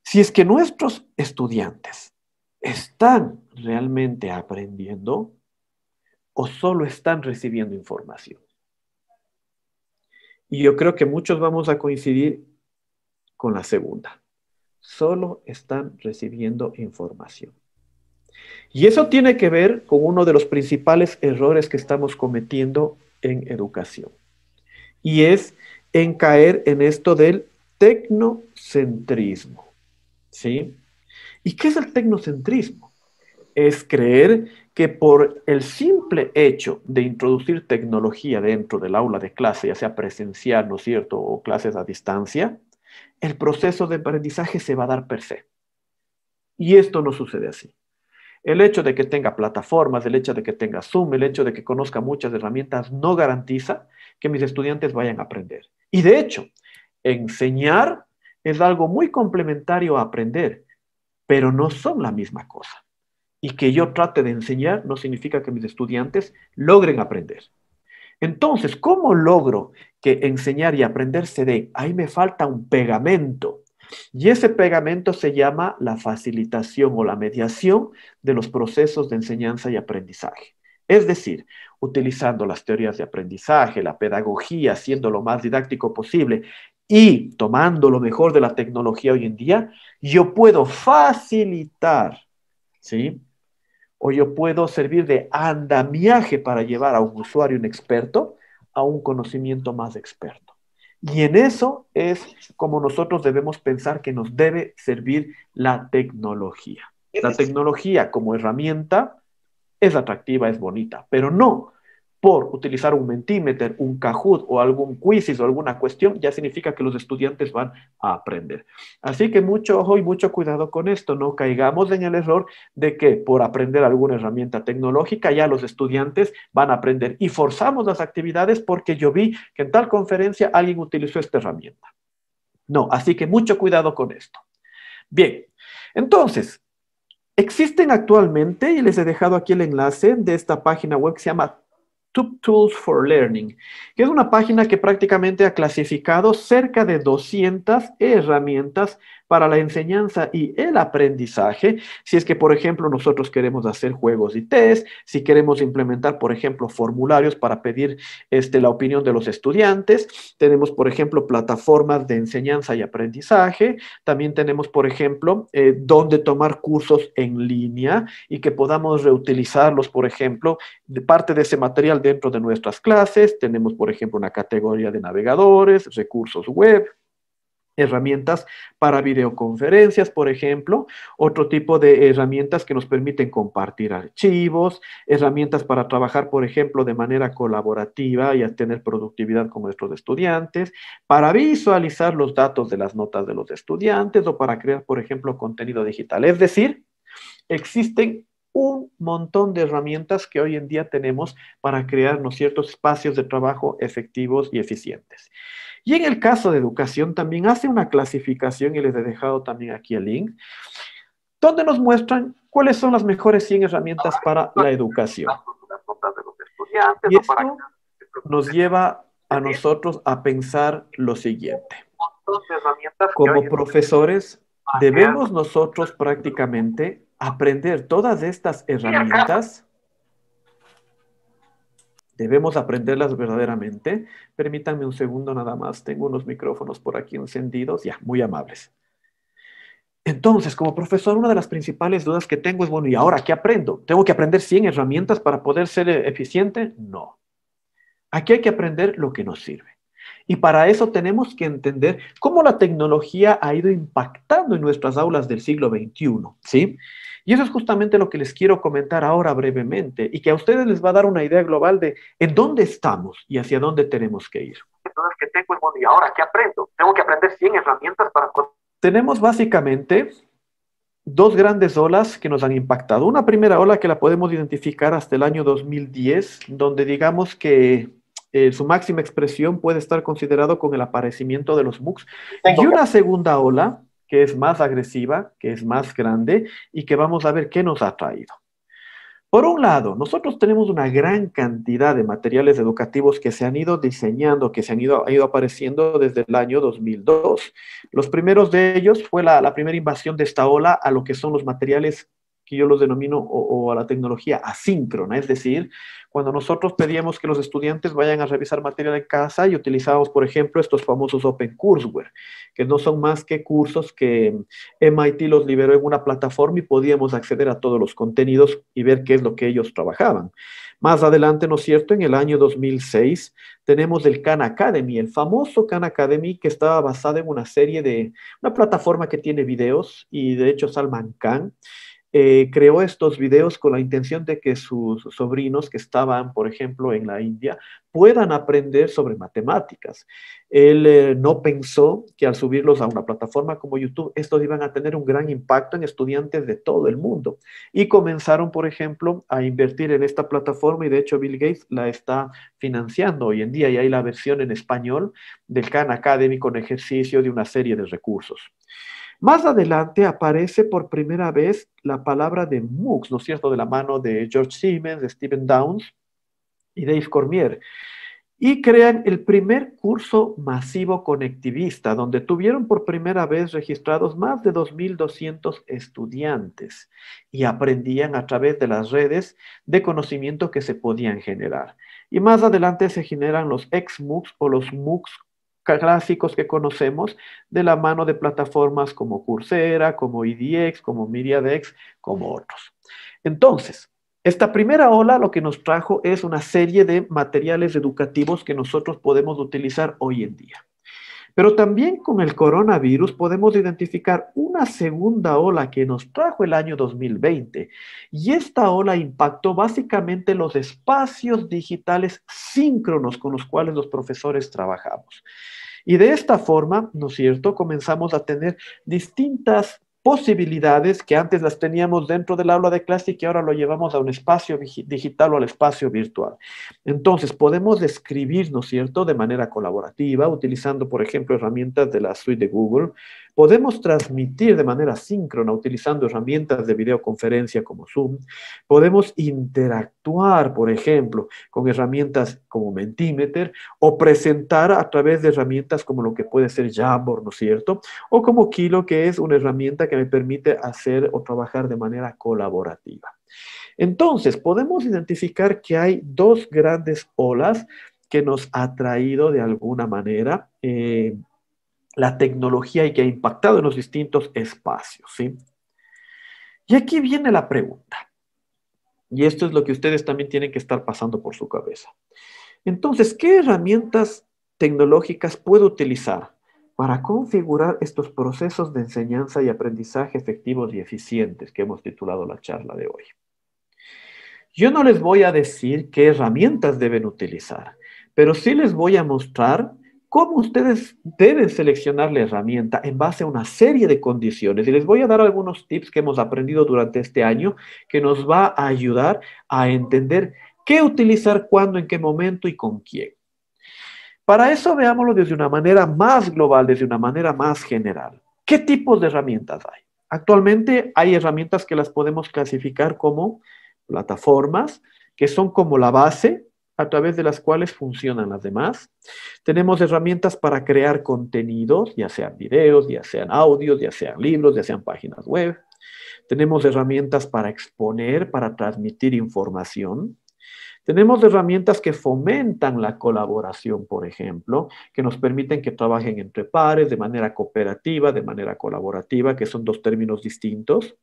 Si es que nuestros estudiantes están realmente aprendiendo o solo están recibiendo información. Y yo creo que muchos vamos a coincidir con la segunda. Solo están recibiendo información. Y eso tiene que ver con uno de los principales errores que estamos cometiendo en educación. Y es en caer en esto del tecnocentrismo. ¿Sí? ¿Y qué es el tecnocentrismo? Es creer que por el simple hecho de introducir tecnología dentro del aula de clase, ya sea presencial, ¿no es cierto?, o clases a distancia, el proceso de aprendizaje se va a dar per se. Y esto no sucede así. El hecho de que tenga plataformas, el hecho de que tenga Zoom, el hecho de que conozca muchas herramientas no garantiza que mis estudiantes vayan a aprender. Y de hecho, enseñar es algo muy complementario a aprender, pero no son la misma cosa. Y que yo trate de enseñar no significa que mis estudiantes logren aprender. Entonces, ¿cómo logro que enseñar y aprender se dé? Ahí me falta un pegamento. Y ese pegamento se llama la facilitación o la mediación de los procesos de enseñanza y aprendizaje. Es decir, utilizando las teorías de aprendizaje, la pedagogía, siendo lo más didáctico posible y tomando lo mejor de la tecnología hoy en día, yo puedo facilitar ¿sí? o yo puedo servir de andamiaje para llevar a un usuario un inexperto a un conocimiento más experto. Y en eso es como nosotros debemos pensar que nos debe servir la tecnología. La tecnología como herramienta es atractiva, es bonita, pero no por utilizar un Mentimeter, un Kahoot o algún quizis o alguna cuestión, ya significa que los estudiantes van a aprender. Así que mucho ojo y mucho cuidado con esto, no caigamos en el error de que por aprender alguna herramienta tecnológica ya los estudiantes van a aprender y forzamos las actividades porque yo vi que en tal conferencia alguien utilizó esta herramienta. No, así que mucho cuidado con esto. Bien, entonces, Existen actualmente, y les he dejado aquí el enlace de esta página web que se llama Tools for Learning, que es una página que prácticamente ha clasificado cerca de 200 herramientas para la enseñanza y el aprendizaje, si es que, por ejemplo, nosotros queremos hacer juegos y test, si queremos implementar, por ejemplo, formularios para pedir este, la opinión de los estudiantes, tenemos, por ejemplo, plataformas de enseñanza y aprendizaje, también tenemos, por ejemplo, eh, dónde tomar cursos en línea y que podamos reutilizarlos, por ejemplo, de parte de ese material dentro de nuestras clases, tenemos, por ejemplo, una categoría de navegadores, recursos web, herramientas para videoconferencias, por ejemplo, otro tipo de herramientas que nos permiten compartir archivos, herramientas para trabajar, por ejemplo, de manera colaborativa y tener productividad con nuestros estudiantes, para visualizar los datos de las notas de los estudiantes o para crear, por ejemplo, contenido digital. Es decir, existen un montón de herramientas que hoy en día tenemos para crearnos ciertos espacios de trabajo efectivos y eficientes. Y en el caso de educación también hace una clasificación, y les he dejado también aquí el link, donde nos muestran cuáles son las mejores 100 herramientas para la educación. Y nos lleva a nosotros a pensar lo siguiente. Como profesores, debemos nosotros prácticamente aprender todas estas herramientas, debemos aprenderlas verdaderamente. Permítanme un segundo nada más, tengo unos micrófonos por aquí encendidos, ya, muy amables. Entonces, como profesor, una de las principales dudas que tengo es, bueno, ¿y ahora qué aprendo? ¿Tengo que aprender 100 herramientas para poder ser eficiente? No. Aquí hay que aprender lo que nos sirve. Y para eso tenemos que entender cómo la tecnología ha ido impactando en nuestras aulas del siglo XXI, ¿sí? Y eso es justamente lo que les quiero comentar ahora brevemente y que a ustedes les va a dar una idea global de en dónde estamos y hacia dónde tenemos que ir. Entonces, ¿qué tengo? ¿y ahora qué aprendo? Tengo que aprender 100 herramientas para... Tenemos básicamente dos grandes olas que nos han impactado. Una primera ola que la podemos identificar hasta el año 2010, donde digamos que eh, su máxima expresión puede estar considerado con el aparecimiento de los MOOCs. Y una segunda ola que es más agresiva, que es más grande y que vamos a ver qué nos ha traído. Por un lado, nosotros tenemos una gran cantidad de materiales educativos que se han ido diseñando, que se han ido, ido apareciendo desde el año 2002. Los primeros de ellos fue la, la primera invasión de esta ola a lo que son los materiales que yo los denomino, o, a la tecnología asíncrona, es decir, cuando nosotros pedíamos que los estudiantes vayan a revisar material en casa y utilizábamos, por ejemplo, estos famosos Open Courseware, que no son más que cursos que MIT los liberó en una plataforma y podíamos acceder a todos los contenidos y ver qué es lo que ellos trabajaban. Más adelante, ¿no es cierto?, en el año 2006 tenemos el Khan Academy, el famoso Khan Academy que estaba basado en una serie de, una plataforma que tiene videos y de hecho Salman Khan eh, creó estos videos con la intención de que sus sobrinos que estaban, por ejemplo, en la India, puedan aprender sobre matemáticas. Él eh, no pensó que al subirlos a una plataforma como YouTube, estos iban a tener un gran impacto en estudiantes de todo el mundo. Y comenzaron, por ejemplo, a invertir en esta plataforma y de hecho Bill Gates la está financiando hoy en día y hay la versión en español del Khan Academy con ejercicio de una serie de recursos. Más adelante aparece por primera vez la palabra de MOOCs, ¿no es cierto?, de la mano de George Siemens, Stephen Downs y Dave Cormier. Y crean el primer curso masivo conectivista, donde tuvieron por primera vez registrados más de 2.200 estudiantes y aprendían a través de las redes de conocimiento que se podían generar. Y más adelante se generan los ex-MOOCs o los MOOCs clásicos que conocemos de la mano de plataformas como Coursera, como IDX, e como Miriadex, como otros. Entonces, esta primera ola lo que nos trajo es una serie de materiales educativos que nosotros podemos utilizar hoy en día. Pero también con el coronavirus podemos identificar una segunda ola que nos trajo el año 2020 y esta ola impactó básicamente los espacios digitales síncronos con los cuales los profesores trabajamos. Y de esta forma, ¿no es cierto?, comenzamos a tener distintas posibilidades que antes las teníamos dentro del aula de clase y que ahora lo llevamos a un espacio digital o al espacio virtual. Entonces, podemos describir, ¿no es cierto?, de manera colaborativa, utilizando, por ejemplo, herramientas de la suite de Google, Podemos transmitir de manera síncrona utilizando herramientas de videoconferencia como Zoom. Podemos interactuar, por ejemplo, con herramientas como Mentimeter o presentar a través de herramientas como lo que puede ser Jamboard, ¿no es cierto? O como Kilo, que es una herramienta que me permite hacer o trabajar de manera colaborativa. Entonces, podemos identificar que hay dos grandes olas que nos ha traído de alguna manera eh, la tecnología y que ha impactado en los distintos espacios. ¿sí? Y aquí viene la pregunta. Y esto es lo que ustedes también tienen que estar pasando por su cabeza. Entonces, ¿qué herramientas tecnológicas puedo utilizar para configurar estos procesos de enseñanza y aprendizaje efectivos y eficientes que hemos titulado la charla de hoy? Yo no les voy a decir qué herramientas deben utilizar, pero sí les voy a mostrar cómo ustedes deben seleccionar la herramienta en base a una serie de condiciones. Y les voy a dar algunos tips que hemos aprendido durante este año que nos va a ayudar a entender qué utilizar, cuándo, en qué momento y con quién. Para eso veámoslo desde una manera más global, desde una manera más general. ¿Qué tipos de herramientas hay? Actualmente hay herramientas que las podemos clasificar como plataformas, que son como la base a través de las cuales funcionan las demás. Tenemos herramientas para crear contenidos, ya sean videos, ya sean audios, ya sean libros, ya sean páginas web. Tenemos herramientas para exponer, para transmitir información. Tenemos herramientas que fomentan la colaboración, por ejemplo, que nos permiten que trabajen entre pares, de manera cooperativa, de manera colaborativa, que son dos términos distintos.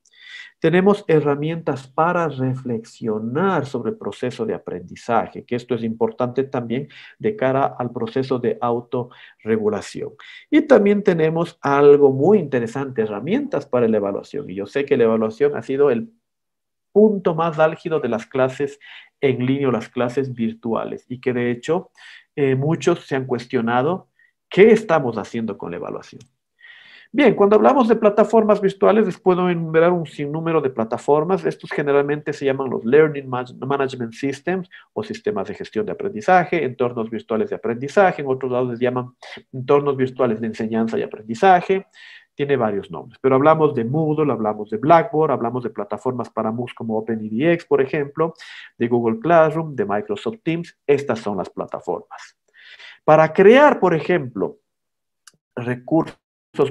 Tenemos herramientas para reflexionar sobre el proceso de aprendizaje, que esto es importante también de cara al proceso de autorregulación. Y también tenemos algo muy interesante, herramientas para la evaluación. Y yo sé que la evaluación ha sido el punto más álgido de las clases en línea o las clases virtuales y que de hecho eh, muchos se han cuestionado qué estamos haciendo con la evaluación. Bien, cuando hablamos de plataformas virtuales, les puedo enumerar un sinnúmero de plataformas. Estos generalmente se llaman los Learning Management Systems o sistemas de gestión de aprendizaje, entornos virtuales de aprendizaje. En otros lados se llaman entornos virtuales de enseñanza y aprendizaje. Tiene varios nombres, pero hablamos de Moodle, hablamos de Blackboard, hablamos de plataformas para MOOCs como OpenEDX, por ejemplo, de Google Classroom, de Microsoft Teams. Estas son las plataformas. Para crear, por ejemplo, recursos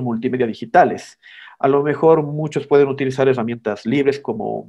multimedia digitales. A lo mejor muchos pueden utilizar herramientas libres como,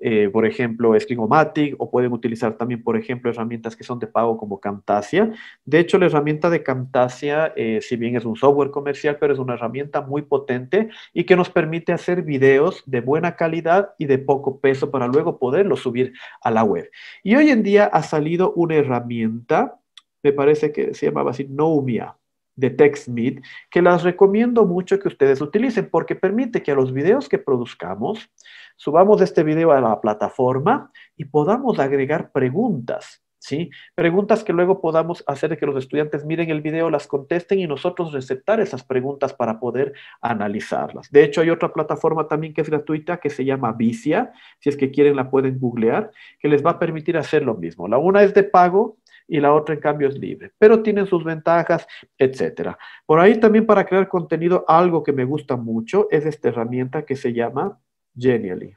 eh, por ejemplo, Screenomatic, o pueden utilizar también, por ejemplo, herramientas que son de pago como Camtasia. De hecho, la herramienta de Camtasia, eh, si bien es un software comercial, pero es una herramienta muy potente y que nos permite hacer videos de buena calidad y de poco peso para luego poderlos subir a la web. Y hoy en día ha salido una herramienta, me parece que se llamaba así, Noumia de TextMeet, que las recomiendo mucho que ustedes utilicen porque permite que a los videos que produzcamos, subamos este video a la plataforma y podamos agregar preguntas. ¿Sí? Preguntas que luego podamos hacer que los estudiantes miren el video, las contesten y nosotros receptar esas preguntas para poder analizarlas. De hecho, hay otra plataforma también que es gratuita que se llama Vicia, si es que quieren la pueden googlear, que les va a permitir hacer lo mismo. La una es de pago, y la otra en cambio es libre, pero tienen sus ventajas, etcétera. Por ahí también para crear contenido, algo que me gusta mucho es esta herramienta que se llama Genially,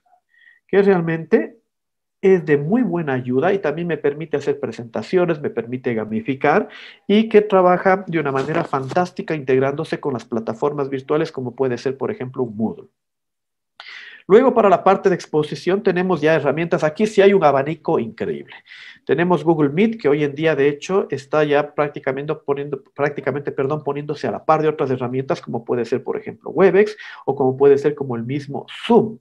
que realmente es de muy buena ayuda y también me permite hacer presentaciones, me permite gamificar y que trabaja de una manera fantástica integrándose con las plataformas virtuales como puede ser, por ejemplo, un Moodle. Luego para la parte de exposición tenemos ya herramientas. Aquí sí hay un abanico increíble. Tenemos Google Meet, que hoy en día de hecho está ya prácticamente, poniendo, prácticamente perdón, poniéndose a la par de otras herramientas como puede ser, por ejemplo, Webex o como puede ser como el mismo Zoom.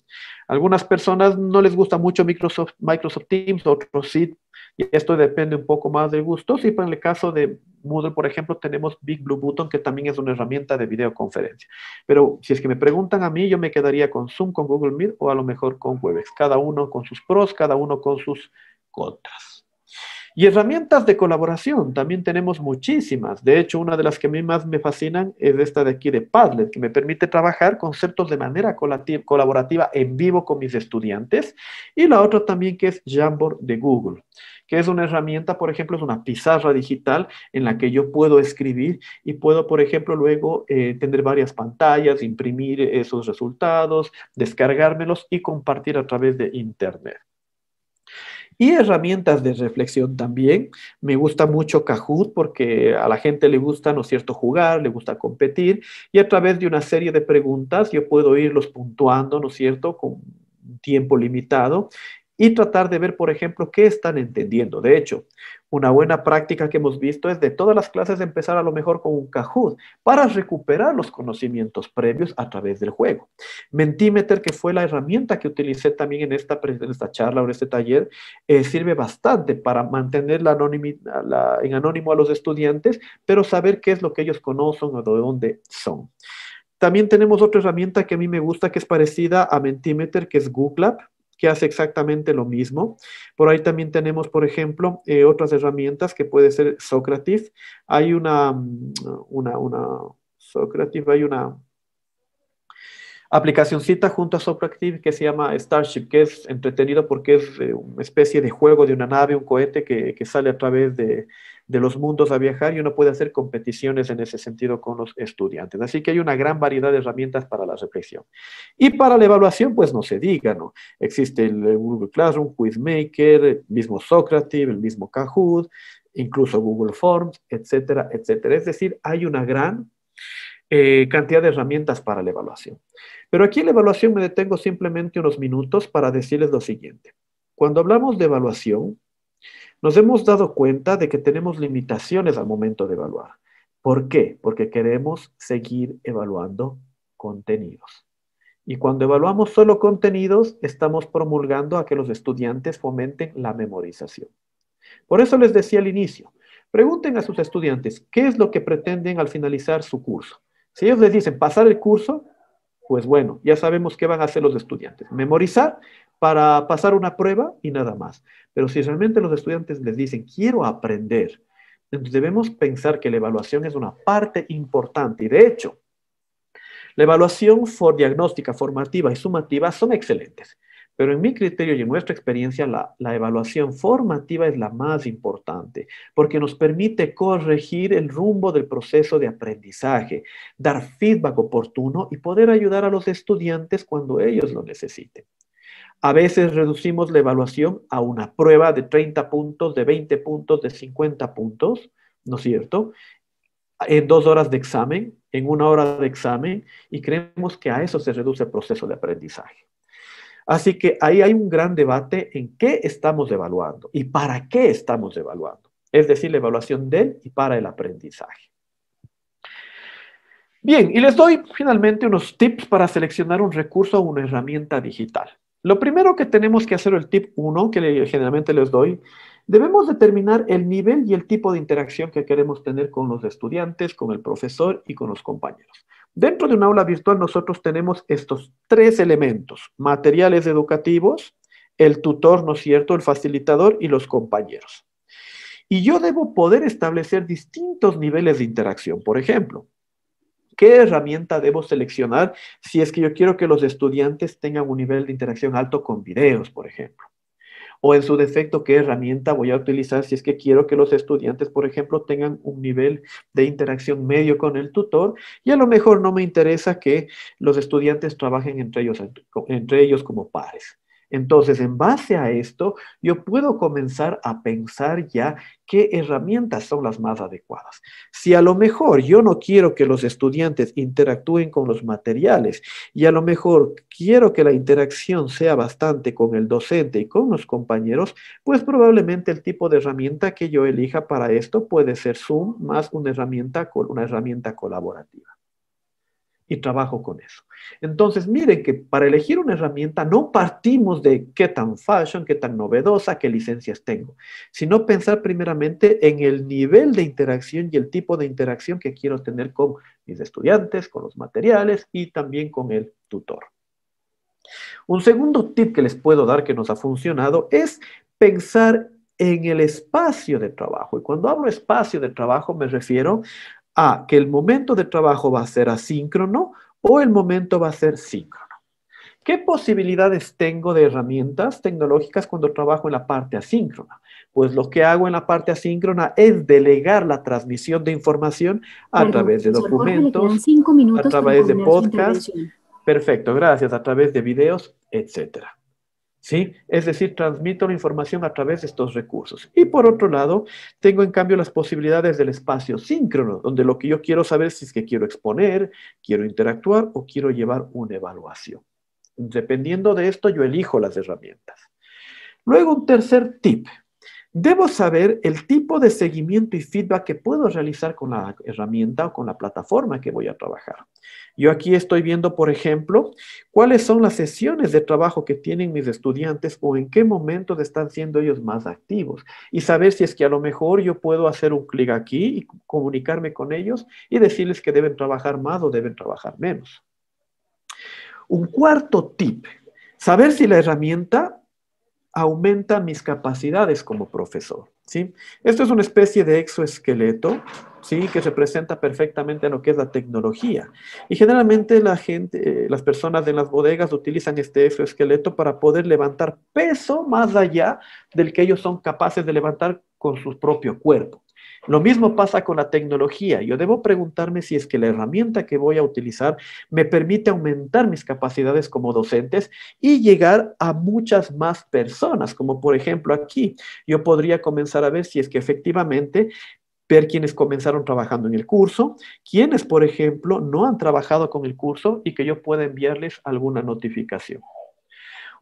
Algunas personas no les gusta mucho Microsoft, Microsoft Teams, otros sí, y esto depende un poco más del gusto. Si en el caso de, Moodle, por ejemplo, tenemos Big Blue Button, que también es una herramienta de videoconferencia. Pero si es que me preguntan a mí, yo me quedaría con Zoom, con Google Meet o a lo mejor con Webex. Cada uno con sus pros, cada uno con sus contras. Y herramientas de colaboración, también tenemos muchísimas. De hecho, una de las que a mí más me fascinan es esta de aquí de Padlet, que me permite trabajar conceptos de manera colaborativa en vivo con mis estudiantes. Y la otra también que es Jamboard de Google que es una herramienta, por ejemplo, es una pizarra digital en la que yo puedo escribir y puedo, por ejemplo, luego eh, tener varias pantallas, imprimir esos resultados, descargármelos y compartir a través de Internet y herramientas de reflexión también. Me gusta mucho Kahoot porque a la gente le gusta, ¿no es cierto?, jugar, le gusta competir y a través de una serie de preguntas yo puedo irlos puntuando, ¿no es cierto?, con tiempo limitado y tratar de ver, por ejemplo, qué están entendiendo. De hecho, una buena práctica que hemos visto es de todas las clases empezar a lo mejor con un Kahoot para recuperar los conocimientos previos a través del juego. Mentimeter, que fue la herramienta que utilicé también en esta, esta charla o en este taller, eh, sirve bastante para mantener la en anónimo a los estudiantes, pero saber qué es lo que ellos conocen o de dónde son. También tenemos otra herramienta que a mí me gusta, que es parecida a Mentimeter, que es Google App que hace exactamente lo mismo. Por ahí también tenemos, por ejemplo, eh, otras herramientas que puede ser Socrative. Hay una, mm, una, una, hay una aplicacioncita junto a Socrative que se llama Starship, que es entretenido porque es eh, una especie de juego de una nave, un cohete que sale a través de, de los mundos a viajar y uno puede hacer competiciones en ese sentido con los estudiantes. Así que hay una gran variedad de herramientas para la reflexión. Y para la evaluación, pues no se diga, ¿no? Existe el Google Classroom, Quizmaker, el mismo Socrative, el mismo Kahoot, incluso Google Forms, etcétera, etcétera. Es decir, hay una gran eh, cantidad de herramientas para la evaluación. Pero aquí en la evaluación me detengo simplemente unos minutos para decirles lo siguiente. Cuando hablamos de evaluación, nos hemos dado cuenta de que tenemos limitaciones al momento de evaluar. ¿Por qué? Porque queremos seguir evaluando contenidos. Y cuando evaluamos solo contenidos, estamos promulgando a que los estudiantes fomenten la memorización. Por eso les decía al inicio, pregunten a sus estudiantes qué es lo que pretenden al finalizar su curso. Si ellos les dicen pasar el curso, pues bueno, ya sabemos qué van a hacer los estudiantes. Memorizar, para pasar una prueba y nada más. Pero si realmente los estudiantes les dicen, quiero aprender, entonces debemos pensar que la evaluación es una parte importante. Y de hecho, la evaluación for diagnóstica, formativa y sumativa son excelentes. Pero en mi criterio y en nuestra experiencia, la, evaluación formativa es la más importante, porque nos permite corregir el rumbo del proceso de aprendizaje, dar feedback oportuno y poder ayudar a los estudiantes cuando ellos lo necesiten. A veces reducimos la evaluación a una prueba de 30 puntos, de 20 puntos, de 50 puntos, ¿no es cierto? En dos horas de examen, en una hora de examen, y creemos que a eso se reduce el proceso de aprendizaje. Así que ahí hay un gran debate en qué estamos evaluando y para qué estamos evaluando, es decir, la evaluación del y para el aprendizaje. Bien, y les doy finalmente unos tips para seleccionar un recurso o una herramienta digital. Lo primero que tenemos que hacer, el tip 1 que generalmente les doy, debemos determinar el nivel y el tipo de interacción que queremos tener con los estudiantes, con el profesor y con los compañeros. Dentro de un aula virtual nosotros tenemos estos tres elementos, materiales educativos, el tutor, ¿no es cierto?, el facilitador y los compañeros. Y yo debo poder establecer distintos niveles de interacción. Por ejemplo, qué herramienta debo seleccionar si es que yo quiero que los estudiantes tengan un nivel de interacción alto con videos, por ejemplo. O en su defecto, qué herramienta voy a utilizar si es que quiero que los estudiantes, por ejemplo, tengan un nivel de interacción medio con el tutor. Y a lo mejor no me interesa que los estudiantes trabajen entre ellos, entre ellos como pares. Entonces, en base a esto, yo puedo comenzar a pensar ya qué herramientas son las más adecuadas. Si a lo mejor yo no quiero que los estudiantes interactúen con los materiales y a lo mejor quiero que la interacción sea bastante con el docente y con los compañeros, pues probablemente el tipo de herramienta que yo elija para esto puede ser Zoom más una herramienta, una herramienta colaborativa y trabajo con eso. Entonces, miren que para elegir una herramienta no partimos de qué tan fashion, qué tan novedosa, qué licencias tengo, sino pensar primeramente en el nivel de interacción y el tipo de interacción que quiero tener con mis estudiantes, con los materiales y también con el tutor. Un segundo tip que les puedo dar que nos ha funcionado es pensar en el espacio de trabajo. Y cuando hablo espacio de trabajo me refiero a que el momento de trabajo va a ser asíncrono o el momento va a ser síncrono. ¿Qué posibilidades tengo de herramientas tecnológicas cuando trabajo en la parte asíncrona? Pues lo que hago en la parte asíncrona es delegar la transmisión de información a través de pues, documentos, a través de podcasts, perfecto, gracias, a través de videos, etcétera. ¿sí? Es decir, transmito la información a través de estos recursos. Y por otro lado, tengo en cambio las posibilidades del espacio síncrono, donde lo que yo quiero saber si es que quiero exponer, quiero interactuar o quiero llevar una evaluación. Dependiendo de esto, yo elijo las herramientas. Luego, un tercer tip, Debo saber el tipo de seguimiento y feedback que puedo realizar con la herramienta o con la plataforma que voy a trabajar. Yo aquí estoy viendo, por ejemplo, cuáles son las sesiones de trabajo que tienen mis estudiantes o en qué momentos están siendo ellos más activos. Y saber si es que a lo mejor yo puedo hacer un clic aquí y comunicarme con ellos y decirles que deben trabajar más o deben trabajar menos. Un cuarto tip, saber si la herramienta aumenta mis capacidades como profesor. ¿sí? Esto es una especie de exoesqueleto ¿sí? que representa perfectamente lo que es la tecnología. Y generalmente la gente, eh, las personas en las bodegas utilizan este exoesqueleto para poder levantar peso más allá del que ellos son capaces de levantar con su propio cuerpo. Lo mismo pasa con la tecnología. Yo debo preguntarme si es que la herramienta que voy a utilizar me permite aumentar mis capacidades como docentes y llegar a muchas más personas, como por ejemplo aquí. Yo podría comenzar a ver si es que efectivamente ver quienes comenzaron trabajando en el curso, quienes, por ejemplo, no han trabajado con el curso y que yo pueda enviarles alguna notificación.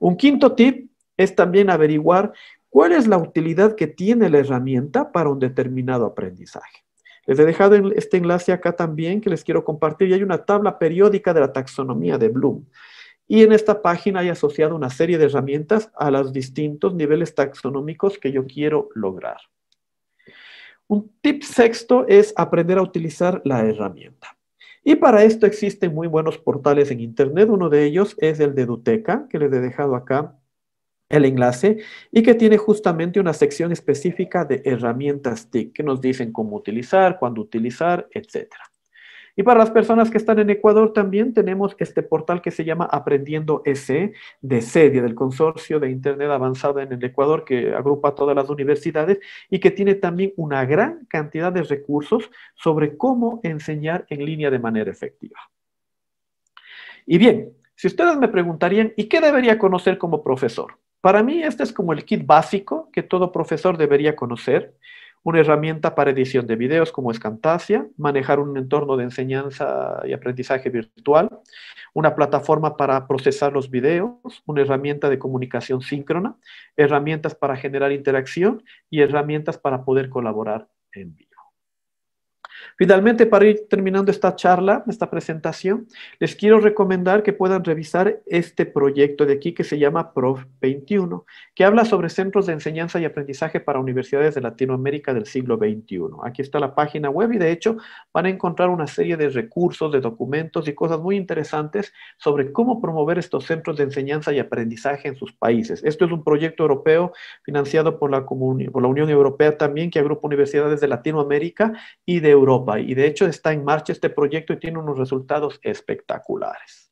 Un quinto tip es también averiguar ¿Cuál es la utilidad que tiene la herramienta para un determinado aprendizaje? Les he dejado este enlace acá también que les quiero compartir y hay una tabla periódica de la taxonomía de Bloom. Y en esta página hay asociado una serie de herramientas a los distintos niveles taxonómicos que yo quiero lograr. Un tip sexto es aprender a utilizar la herramienta. Y para esto existen muy buenos portales en Internet. Uno de ellos es el de Duteca, que les he dejado acá el enlace y que tiene justamente una sección específica de herramientas TIC que nos dicen cómo utilizar, cuándo utilizar, etc. Y para las personas que están en Ecuador también tenemos este portal que se llama Aprendiendo S de serie del Consorcio de Internet Avanzada en el Ecuador que agrupa todas las universidades y que tiene también una gran cantidad de recursos sobre cómo enseñar en línea de manera efectiva. Y bien, si ustedes me preguntarían, ¿y qué debería conocer como profesor? Para mí este es como el kit básico que todo profesor debería conocer, una herramienta para edición de videos como es manejar un entorno de enseñanza y aprendizaje virtual, una plataforma para procesar los videos, una herramienta de comunicación síncrona, herramientas para generar interacción y herramientas para poder colaborar en vivo. Finalmente, para ir terminando esta charla, esta presentación, les quiero recomendar que puedan revisar este proyecto de aquí que se llama Prof 21, que habla sobre centros de enseñanza y aprendizaje para universidades de Latinoamérica del siglo XXI. Aquí está la página web y de hecho van a encontrar una serie de recursos, de documentos y cosas muy interesantes sobre cómo promover estos centros de enseñanza y aprendizaje en sus países. Esto es un proyecto europeo financiado por la, por la Unión Europea también que agrupa universidades de Latinoamérica y de Europa y de hecho está en marcha este proyecto y tiene unos resultados espectaculares.